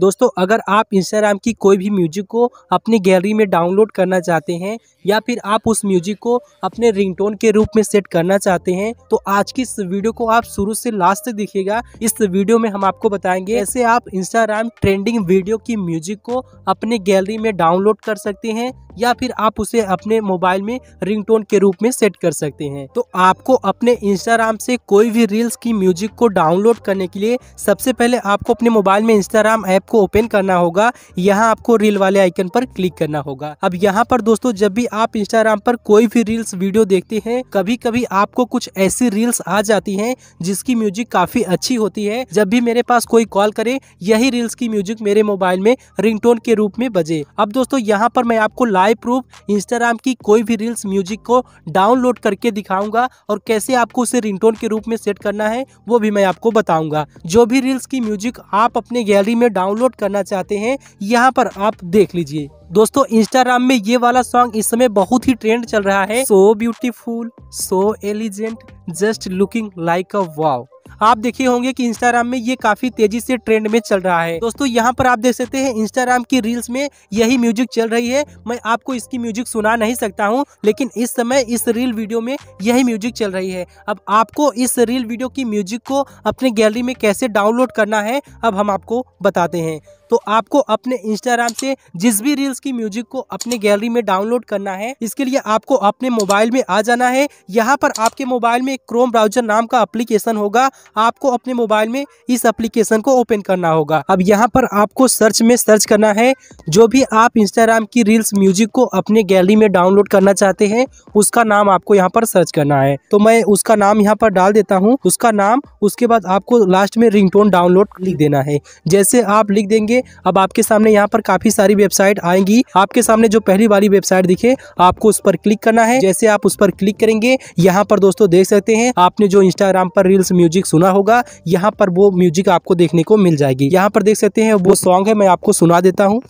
दोस्तों अगर आप इंस्टाग्राम की कोई भी म्यूजिक को अपनी गैलरी में डाउनलोड करना चाहते हैं या फिर आप उस म्यूजिक को अपने रिंगटोन के रूप में सेट करना चाहते हैं तो आज की इस वीडियो को आप शुरू से लास्ट तक देखिएगा इस वीडियो में हम आपको बताएंगे ऐसे आप इंस्टाग्राम ट्रेंडिंग वीडियो की म्यूजिक को अपने गैलरी में डाउनलोड कर सकते हैं या फिर आप उसे अपने मोबाइल में रिंगटोन के रूप में सेट कर सकते हैं तो आपको अपने इंस्टाग्राम से कोई भी रील्स की म्यूजिक को डाउनलोड करने के लिए सबसे पहले आपको अपने मोबाइल में इंस्टाग्राम ऐप आपको ओपन करना होगा यहाँ आपको रील वाले आइकन पर क्लिक करना होगा अब यहाँ पर दोस्तों जब भी आप इंस्टाग्राम पर कोई भी रील्स वीडियो देखते हैं कभी कभी आपको कुछ ऐसी रील्स आ जाती हैं जिसकी म्यूजिक काफी अच्छी होती है जब भी मेरे पास कोई कॉल करे यही रील्स की म्यूजिक मेरे मोबाइल में रिंगटोन के रूप में बजे अब दोस्तों यहाँ पर मैं आपको लाइव प्रूफ इंस्टाग्राम की कोई भी रील्स म्यूजिक को डाउनलोड करके दिखाऊंगा और कैसे आपको उसे रिंगटोन के रूप में सेट करना है वो भी मैं आपको बताऊंगा जो भी रील्स की म्यूजिक आप अपने गैलरी में डाउनलोड डाउनलोड करना चाहते हैं यहाँ पर आप देख लीजिए दोस्तों इंस्टाग्राम में ये वाला सॉन्ग इस समय बहुत ही ट्रेंड चल रहा है so beautiful so elegant just looking like a wow आप देखे होंगे कि इंस्टाग्राम में ये काफी तेजी से ट्रेंड में चल रहा है दोस्तों यहाँ पर आप देख सकते हैं इंस्टाग्राम की रील्स में यही म्यूजिक चल रही है मैं आपको इसकी म्यूजिक सुना नहीं सकता हूँ लेकिन इस समय इस रील वीडियो में यही म्यूजिक चल रही है अब आपको इस रील वीडियो की म्यूजिक को अपने गैलरी में कैसे डाउनलोड करना है अब हम आपको बताते हैं तो आपको अपने इंस्टाग्राम से जिस भी रील्स की म्यूजिक को अपने गैलरी में डाउनलोड करना है इसके लिए आपको अपने मोबाइल में आ जाना है यहाँ पर आपके मोबाइल में क्रोम ब्राउजर नाम का अप्लीकेशन होगा आपको अपने मोबाइल में इस अप्लीकेशन को ओपन करना होगा अब यहाँ पर आपको सर्च में सर्च करना है जो भी आप इंस्टाग्राम की रील्स म्यूजिक को अपने गैलरी में डाउनलोड करना चाहते हैं उसका नाम आपको यहाँ पर सर्च करना है तो मैं उसका नाम यहाँ पर डाल देता हूँ उसका नाम उसके बाद आपको लास्ट में रिंगटोन डाउनलोड लिख देना है जैसे आप लिख देंगे अब आपके सामने यहाँ पर काफी सारी वेबसाइट आएंगी आपके सामने जो पहली वाली वेबसाइट दिखे आपको उस पर क्लिक करना है जैसे आप उस पर क्लिक करेंगे यहाँ पर दोस्तों देख सकते हैं आपने जो इंस्टाग्राम पर रील्स म्यूजिक सुना होगा यहाँ पर वो म्यूजिक आपको देखने को मिल जाएगी यहाँ पर देख सकते हैं वो सॉन्ग है मैं आपको सुना देता हूँ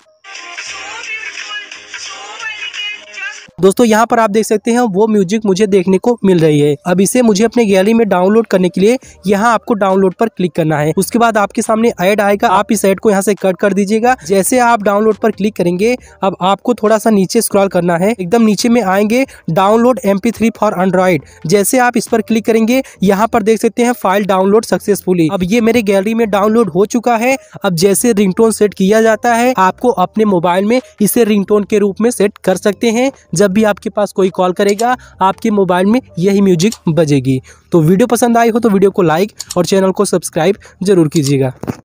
दोस्तों यहाँ पर आप देख सकते हैं वो म्यूजिक मुझे देखने को मिल रही है अब इसे मुझे अपने गैलरी में डाउनलोड करने के लिए यहाँ आपको डाउनलोड पर क्लिक करना है उसके बाद आपके सामने एड आएगा आप इस एड को यहाँ से कट कर दीजिएगा जैसे आप डाउनलोड पर क्लिक करेंगे अब आपको थोड़ा सा नीचे स्क्रॉल करना है एकदम नीचे में आएंगे डाउनलोड एम फॉर एंड्रॉइड जैसे आप इस पर क्लिक करेंगे यहाँ पर देख सकते हैं फाइल डाउनलोड सक्सेसफुली अब ये मेरे गैलरी में डाउनलोड हो चुका है अब जैसे रिंगटोन सेट किया जाता है आपको अपने मोबाइल में इसे रिंगटोन के रूप में सेट कर सकते हैं जब जब भी आपके पास कोई कॉल करेगा आपके मोबाइल में यही म्यूजिक बजेगी तो वीडियो पसंद आई हो तो वीडियो को लाइक और चैनल को सब्सक्राइब जरूर कीजिएगा